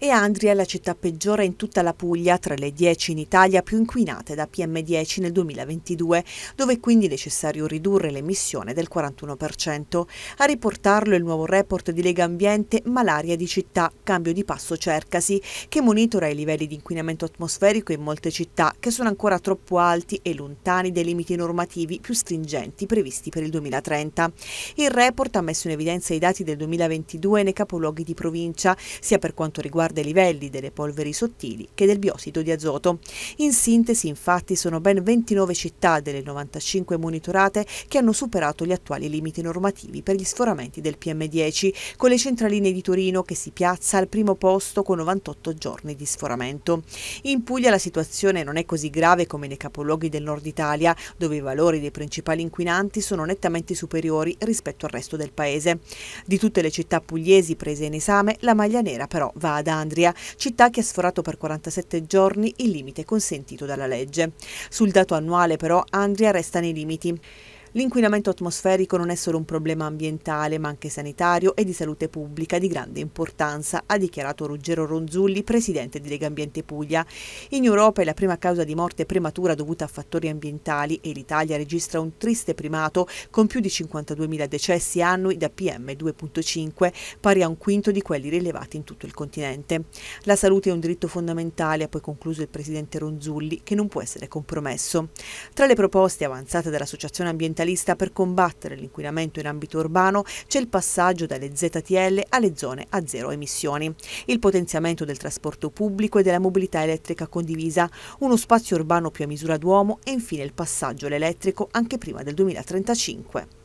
E Andria è la città peggiore in tutta la Puglia, tra le 10 in Italia più inquinate da PM10 nel 2022, dove è quindi necessario ridurre l'emissione del 41%. A riportarlo il nuovo report di Lega Ambiente Malaria di città, cambio di passo cercasi, che monitora i livelli di inquinamento atmosferico in molte città che sono ancora troppo alti e lontani dai limiti normativi più stringenti previsti per il 2030. Il report ha messo in evidenza i dati del 2022 nei capoluoghi di provincia, sia per quanto riguarda riguarda i livelli delle polveri sottili che del biossido di azoto. In sintesi, infatti, sono ben 29 città delle 95 monitorate che hanno superato gli attuali limiti normativi per gli sforamenti del PM10, con le centraline di Torino che si piazza al primo posto con 98 giorni di sforamento. In Puglia la situazione non è così grave come nei capoluoghi del nord Italia, dove i valori dei principali inquinanti sono nettamente superiori rispetto al resto del paese. Di tutte le città pugliesi prese in esame, la maglia nera però va ad Alessandria, città che ha sforato per 47 giorni il limite consentito dalla legge. Sul dato annuale però Andria resta nei limiti. L'inquinamento atmosferico non è solo un problema ambientale, ma anche sanitario e di salute pubblica di grande importanza, ha dichiarato Ruggero Ronzulli, presidente di Lega Ambiente Puglia. In Europa è la prima causa di morte prematura dovuta a fattori ambientali e l'Italia registra un triste primato con più di 52.000 decessi annui da PM2.5, pari a un quinto di quelli rilevati in tutto il continente. La salute è un diritto fondamentale, ha poi concluso il presidente Ronzulli, che non può essere compromesso. Tra le proposte avanzate dall'Associazione Ambientalista lista per combattere l'inquinamento in ambito urbano c'è il passaggio dalle ZTL alle zone a zero emissioni, il potenziamento del trasporto pubblico e della mobilità elettrica condivisa, uno spazio urbano più a misura d'uomo e infine il passaggio all'elettrico anche prima del 2035.